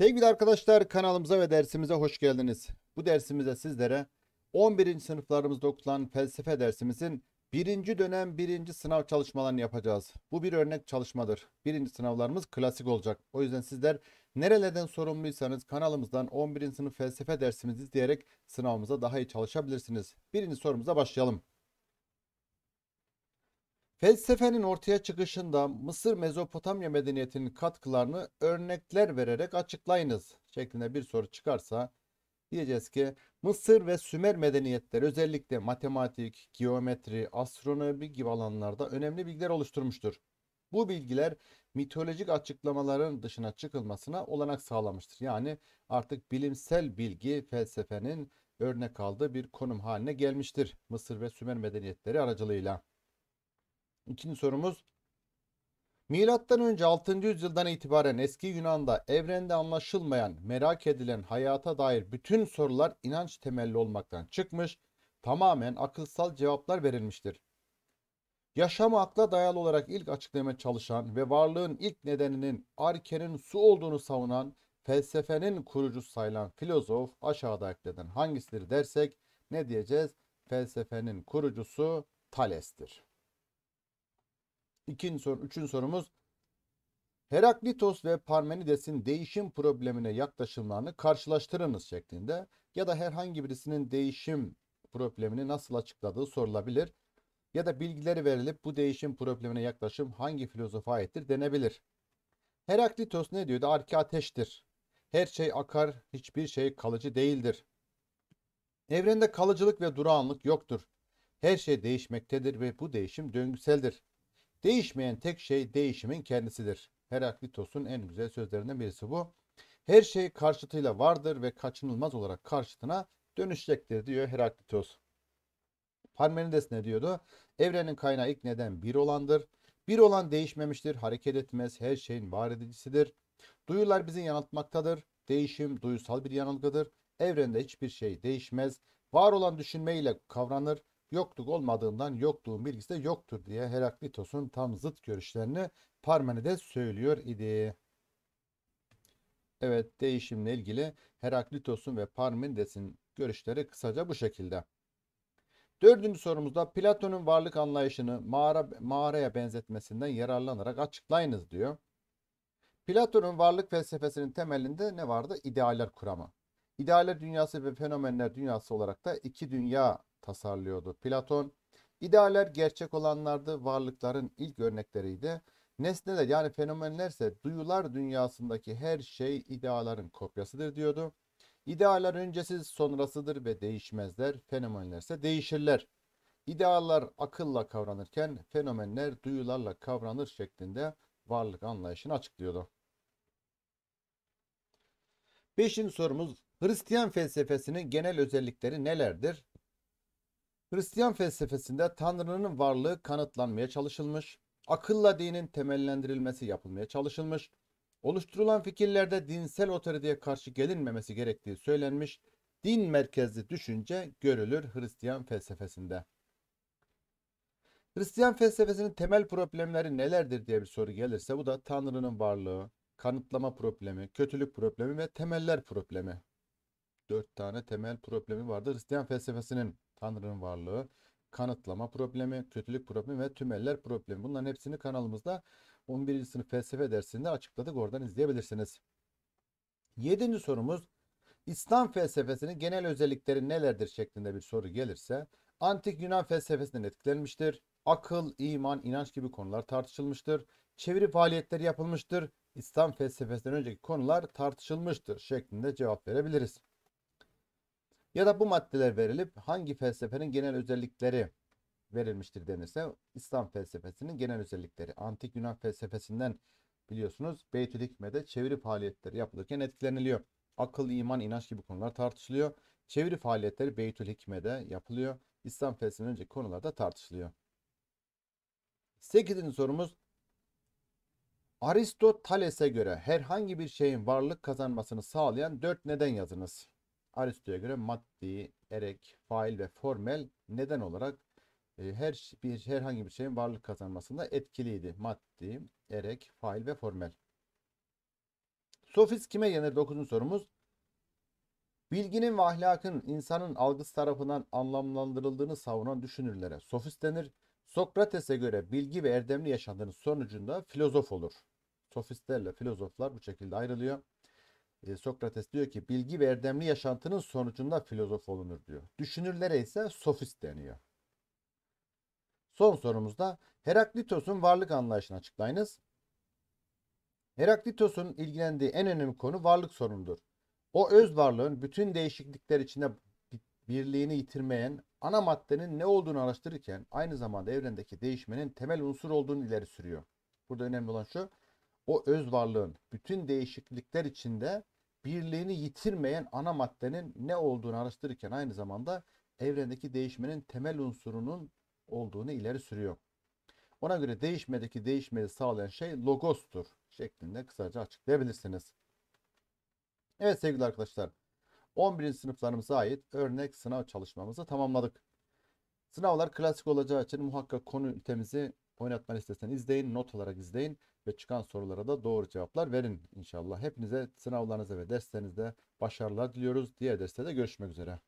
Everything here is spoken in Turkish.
Sevgili arkadaşlar kanalımıza ve dersimize hoş geldiniz. Bu dersimizde sizlere 11. sınıflarımızda okutulan felsefe dersimizin birinci dönem birinci sınav çalışmalarını yapacağız. Bu bir örnek çalışmadır. Birinci sınavlarımız klasik olacak. O yüzden sizler nerelerden sorumluysanız kanalımızdan 11. sınıf felsefe dersimizi izleyerek sınavımıza daha iyi çalışabilirsiniz. Birinci sorumuza başlayalım. Felsefenin ortaya çıkışında Mısır Mezopotamya medeniyetinin katkılarını örnekler vererek açıklayınız şeklinde bir soru çıkarsa diyeceğiz ki Mısır ve Sümer medeniyetleri özellikle matematik, geometri, astronomi gibi alanlarda önemli bilgiler oluşturmuştur. Bu bilgiler mitolojik açıklamaların dışına çıkılmasına olanak sağlamıştır. Yani artık bilimsel bilgi felsefenin örnek aldığı bir konum haline gelmiştir Mısır ve Sümer medeniyetleri aracılığıyla. İkinci sorumuz. Milattan önce 6. yüzyıldan itibaren eski Yunan'da evrende anlaşılmayan, merak edilen hayata dair bütün sorular inanç temelli olmaktan çıkmış, tamamen akılsal cevaplar verilmiştir. Yaşamı akla dayalı olarak ilk açıklamaya çalışan ve varlığın ilk nedeninin arkenin su olduğunu savunan felsefenin kurucusu sayılan filozof aşağıda ekleden hangisidir dersek ne diyeceğiz? Felsefenin kurucusu Thales'tir. İkinci soru, üçüncü sorumuz. Heraklitos ve Parmenides'in değişim problemine yaklaşımlarını karşılaştırınız şeklinde ya da herhangi birisinin değişim problemini nasıl açıkladığı sorulabilir ya da bilgileri verilip bu değişim problemine yaklaşım hangi filozofa aittir denebilir. Heraklitos ne diyordu? Arke ateştir. Her şey akar, hiçbir şey kalıcı değildir. Evrende kalıcılık ve durağanlık yoktur. Her şey değişmektedir ve bu değişim döngüseldir. Değişmeyen tek şey değişimin kendisidir. Heraklitos'un en güzel sözlerinden birisi bu. Her şey karşıtıyla vardır ve kaçınılmaz olarak karşıtına dönüşecektir diyor Heraklitos. Parmenides ne diyordu? Evrenin kaynağı ilk neden bir olandır. Bir olan değişmemiştir, hareket etmez, her şeyin var edicisidir. Duyular bizi yanıltmaktadır. Değişim duysal bir yanılgıdır. Evrende hiçbir şey değişmez. Var olan düşünmeyle kavranır yokluk olmadığından yokluğun bilgisi de yoktur diye Heraklitos'un tam zıt görüşlerini Parmenides söylüyor idi. Evet değişimle ilgili Heraklitos'un ve Parmenides'in görüşleri kısaca bu şekilde. Dördüncü sorumuzda Platon'un varlık anlayışını mağara, mağaraya benzetmesinden yararlanarak açıklayınız diyor. Platon'un varlık felsefesinin temelinde ne vardı? İdealler kuramı. İdealler dünyası ve fenomenler dünyası olarak da iki dünya tasarlıyordu. Platon idealler gerçek olanlardı, varlıkların ilk örnekleriydi. Nesneler yani fenomenlerse, ise duyular dünyasındaki her şey ideaların kopyasıdır diyordu. İdealler öncesiz sonrasıdır ve değişmezler, fenomenlerse değişirler. İdealler akılla kavranırken fenomenler duyularla kavranır şeklinde varlık anlayışını açıklıyordu. Beşinci sorumuz Hristiyan felsefesinin genel özellikleri nelerdir? Hristiyan felsefesinde Tanrı'nın varlığı kanıtlanmaya çalışılmış, akılla dinin temellendirilmesi yapılmaya çalışılmış, oluşturulan fikirlerde dinsel otoriteye karşı gelinmemesi gerektiği söylenmiş, din merkezli düşünce görülür Hristiyan felsefesinde. Hristiyan felsefesinin temel problemleri nelerdir diye bir soru gelirse bu da Tanrı'nın varlığı, kanıtlama problemi, kötülük problemi ve temeller problemi dört tane temel problemi vardır. Hristiyan felsefesinin Tanrı'nın varlığı, kanıtlama problemi, kötülük problemi ve tümeller problemi. Bunların hepsini kanalımızda 11. sınıf felsefe dersinde açıkladık. Oradan izleyebilirsiniz. 7. sorumuz İslam felsefesinin genel özellikleri nelerdir şeklinde bir soru gelirse antik Yunan felsefesinden etkilenmiştir. Akıl, iman, inanç gibi konular tartışılmıştır. Çeviri faaliyetleri yapılmıştır. İslam felsefesinden önceki konular tartışılmıştır şeklinde cevap verebiliriz. Ya da bu maddeler verilip hangi felsefenin genel özellikleri verilmiştir denirse İslam felsefesinin genel özellikleri. Antik Yunan felsefesinden biliyorsunuz Beytül Hikme'de çeviri faaliyetleri yapılırken etkileniliyor. Akıl, iman, inanç gibi konular tartışılıyor. Çeviri faaliyetleri Beytül Hikme'de yapılıyor. İslam felsefesinden önceki konularda tartışılıyor. Sekizinci sorumuz Aristoteles'e göre herhangi bir şeyin varlık kazanmasını sağlayan dört neden yazınız. Aristo'ya göre maddi, erek, fail ve formel neden olarak e, her bir herhangi bir şeyin varlık kazanmasında etkiliydi. Maddi, erek, fail ve formel. Sofist kime yenir? 9. sorumuz. Bilginin ve ahlakın insanın algısı tarafından anlamlandırıldığını savunan düşünürlere sofist denir. Sokrates'e göre bilgi ve erdemli yaşantının sonucunda filozof olur. Sofistlerle filozoflar bu şekilde ayrılıyor e, Sokrates diyor ki bilgi ve erdemli yaşantının sonucunda filozof olunur diyor. Düşünürlere ise sofist deniyor. Son sorumuzda Heraklitos'un varlık anlayışını açıklayınız. Heraklitos'un ilgilendiği en önemli konu varlık sorunudur. O öz varlığın bütün değişiklikler içinde birliğini yitirmeyen ana maddenin ne olduğunu araştırırken aynı zamanda evrendeki değişmenin temel unsur olduğunu ileri sürüyor. Burada önemli olan şu o öz varlığın bütün değişiklikler içinde birliğini yitirmeyen ana maddenin ne olduğunu araştırırken aynı zamanda evrendeki değişmenin temel unsurunun olduğunu ileri sürüyor. Ona göre değişmedeki değişmeyi sağlayan şey logostur şeklinde kısaca açıklayabilirsiniz. Evet sevgili arkadaşlar 11. sınıflarımıza ait örnek sınav çalışmamızı tamamladık. Sınavlar klasik olacağı için muhakkak konu ülkemizi Oynatma listesini izleyin, not olarak izleyin ve çıkan sorulara da doğru cevaplar verin İnşallah Hepinize sınavlarınızda ve derslerinizde başarılar diliyoruz. Diğer derste de görüşmek üzere.